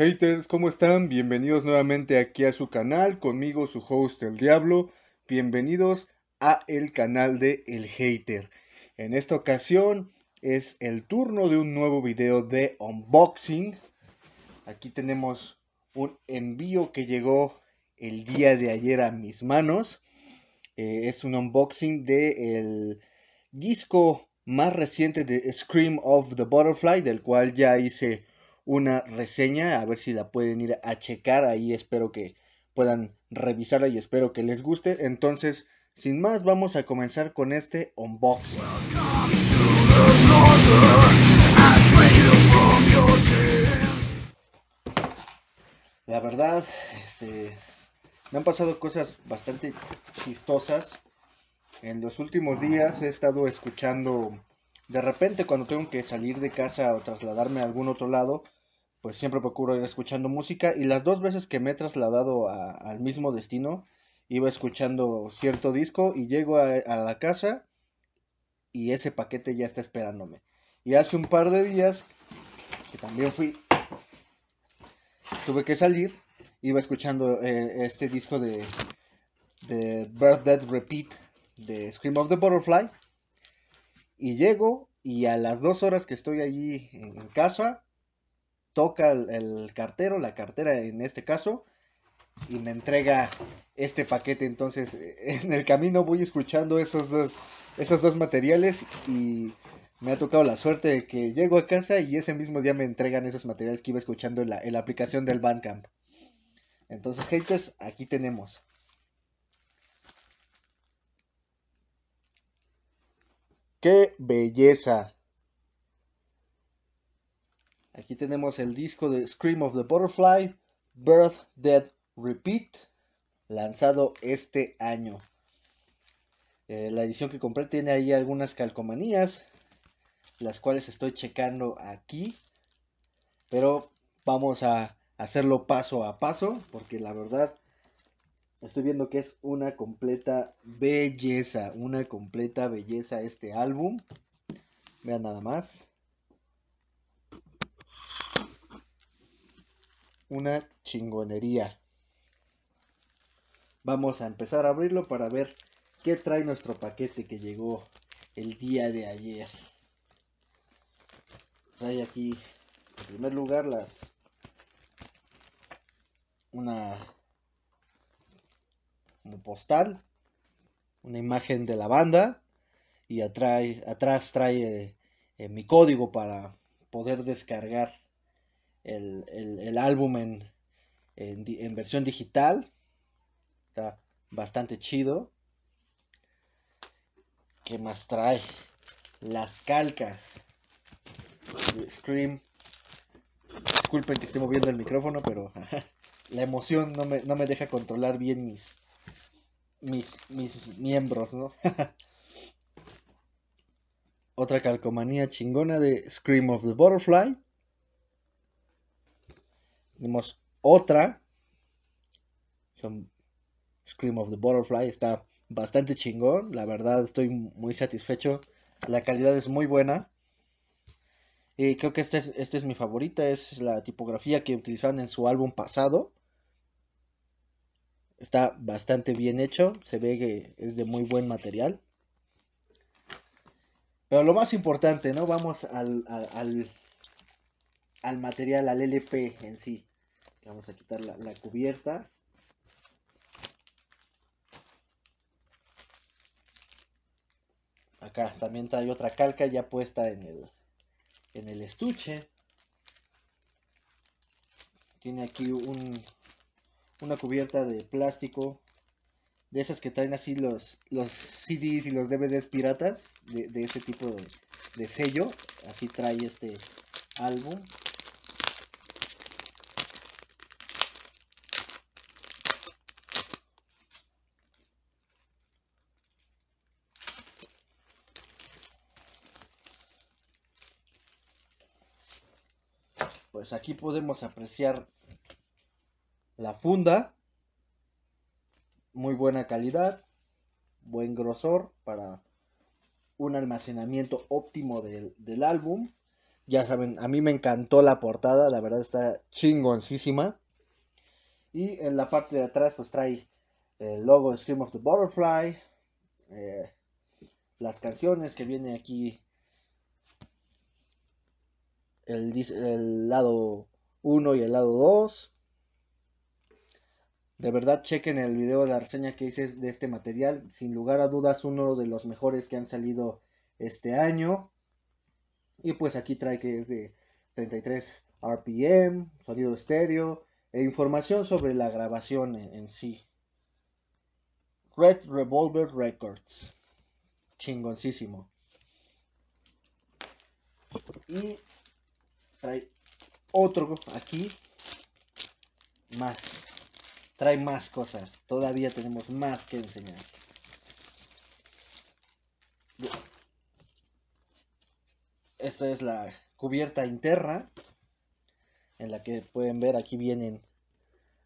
Haters, ¿cómo están? Bienvenidos nuevamente aquí a su canal, conmigo su host El Diablo. Bienvenidos a el canal de El Hater. En esta ocasión es el turno de un nuevo video de unboxing. Aquí tenemos un envío que llegó el día de ayer a mis manos. Eh, es un unboxing del el disco más reciente de Scream of the Butterfly, del cual ya hice una reseña, a ver si la pueden ir a checar, ahí espero que puedan revisarla y espero que les guste. Entonces, sin más, vamos a comenzar con este unboxing. La verdad, este, me han pasado cosas bastante chistosas. En los últimos días he estado escuchando, de repente cuando tengo que salir de casa o trasladarme a algún otro lado, pues siempre procuro ir escuchando música y las dos veces que me he trasladado al mismo destino, iba escuchando cierto disco y llego a, la casa y ese paquete ya está esperándome. Y hace un par de días, que también fui, tuve que salir, iba escuchando eh, este disco de, de Birth Death Repeat de Scream of the Butterfly. Y llego y a las dos horas que estoy allí en casa, toca el, cartero, la cartera en este caso, y me entrega este paquete. Entonces, en el camino voy escuchando esos dos, esos dos materiales y me ha tocado la suerte de que llego a casa y ese mismo día me entregan esos materiales que iba escuchando en la, la aplicación del Bandcamp. Entonces, haters, aquí tenemos. ¡Qué belleza! Aquí tenemos el disco de Scream of the Butterfly, Birth, Death, Repeat, lanzado este año. Eh, la edición que compré tiene ahí algunas calcomanías, las cuales estoy checando aquí. Pero vamos a hacerlo paso a paso, porque la verdad estoy viendo que es una completa belleza, una completa belleza este álbum. Vean nada más. una chingonería. Vamos a empezar a abrirlo para ver qué trae nuestro paquete que llegó el día de ayer. Trae aquí, en primer lugar, las una postal, una imagen de la banda y atrás trae eh, mi código para poder descargar el, álbum en, en, versión digital. Está bastante chido. ¿Qué más trae? Las calcas. Scream. Disculpen que esté moviendo el micrófono, pero la emoción no me, no me deja controlar bien mis, mis, mis miembros, Otra calcomanía chingona de Scream of the Butterfly. Tenemos otra. Son Scream of the Butterfly. Está bastante chingón. La verdad, estoy muy satisfecho. La calidad es muy buena. Y creo que esta es, este es mi favorita. Es la tipografía que utilizaron en su álbum pasado. Está bastante bien hecho. Se ve que es de muy buen material. Pero lo más importante, ¿no? Vamos al, al material, al LP en sí. Vamos a quitar la, cubierta. Acá también trae otra calca ya puesta en el, en el estuche. Tiene aquí un, una cubierta de plástico. De esas que traen así los, los CDs y los DVDs piratas. De, ese tipo de sello. Así trae este álbum. pues aquí podemos apreciar la funda, muy buena calidad, buen grosor para un almacenamiento óptimo del, álbum. Ya saben, a mí me encantó la portada, la verdad está chingoncísima. Y en la parte de atrás pues trae el logo de Scream of the Butterfly, eh, las canciones que viene aquí el, lado 1 y el lado 2. De verdad, chequen el video de la reseña que hice de este material. Sin lugar a dudas, uno de los mejores que han salido este año. Y pues aquí trae que es de 33 RPM, sonido estéreo e información sobre la grabación en, en sí. Red Revolver Records. Chingoncísimo. Y trae otro aquí más. Trae más cosas. Todavía tenemos más que enseñar. Esta es la cubierta interna en la que pueden ver aquí vienen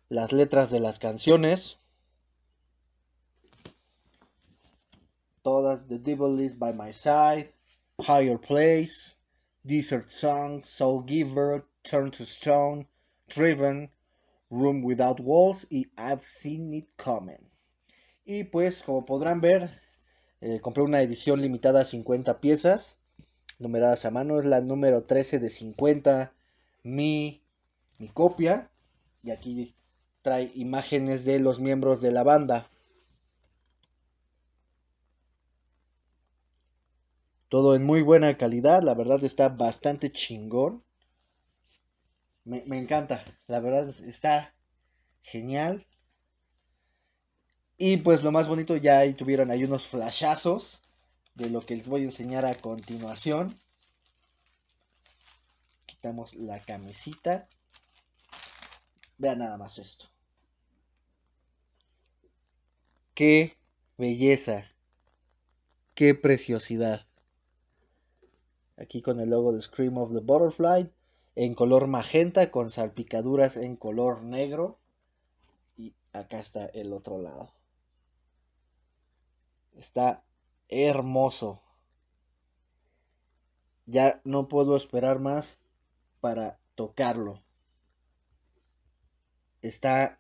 las letras de las canciones. Todas The Devil is by my side, Higher Place. Desert Song, Soul Giver, Turn to Stone, Driven, Room Without Walls y I've Seen It Coming. Y pues como podrán ver, eh, compré una edición limitada a 50 piezas, numeradas a mano, es la número 13 de 50, mi copia. Y aquí trae imágenes de los miembros de la banda. Todo en muy buena calidad, la verdad está bastante chingón. Me, encanta, la verdad está genial. Y pues lo más bonito, ya ahí tuvieron ahí unos flashazos de lo que les voy a enseñar a continuación. Quitamos la camisita. Vean nada más esto. Qué belleza. Qué preciosidad. Aquí con el logo de Scream of the Butterfly en color magenta con salpicaduras en color negro. Y acá está el otro lado. Está hermoso. Ya no puedo esperar más para tocarlo. Está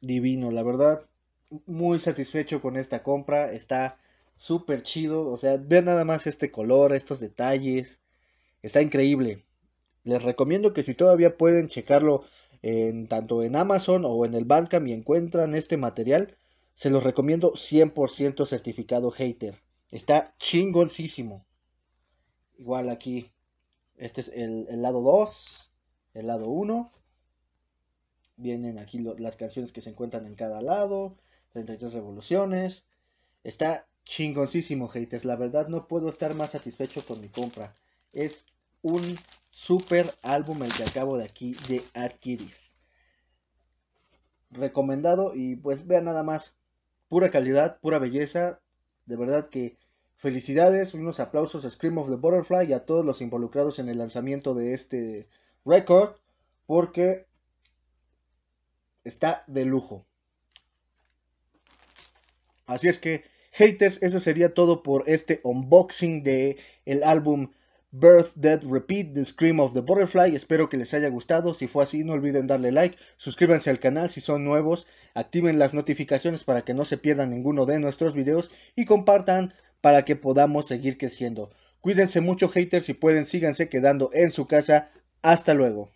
divino, la verdad. Muy satisfecho con esta compra. Está súper chido. O sea, vean nada más este color, estos detalles. Está increíble. Les recomiendo que si todavía pueden checarlo en, tanto en Amazon o en el Bandcamp y encuentran este material, se los recomiendo 100% certificado hater. Está chingoncísimo. Igual aquí. Este es el, lado 2, el lado 1. Vienen aquí las canciones que se encuentran en cada lado. 33 revoluciones. Está Chingoncísimo, haters. La verdad no puedo estar más satisfecho con mi compra. Es un super álbum el que acabo de aquí de adquirir. Recomendado y pues vean nada más. Pura calidad, pura belleza. De verdad que felicidades, unos aplausos a Scream of the Butterfly y a todos los involucrados en el lanzamiento de este récord. Porque está de lujo. Así es que Haters, eso sería todo por este unboxing de el álbum Birth, Death, Repeat, The Scream of the Butterfly. Espero que les haya gustado. Si fue así, no olviden darle like, suscríbanse al canal si son nuevos, activen las notificaciones para que no se pierdan ninguno de nuestros videos y compartan para que podamos seguir creciendo. Cuídense mucho haters y pueden síganse quedando en su casa. Hasta luego.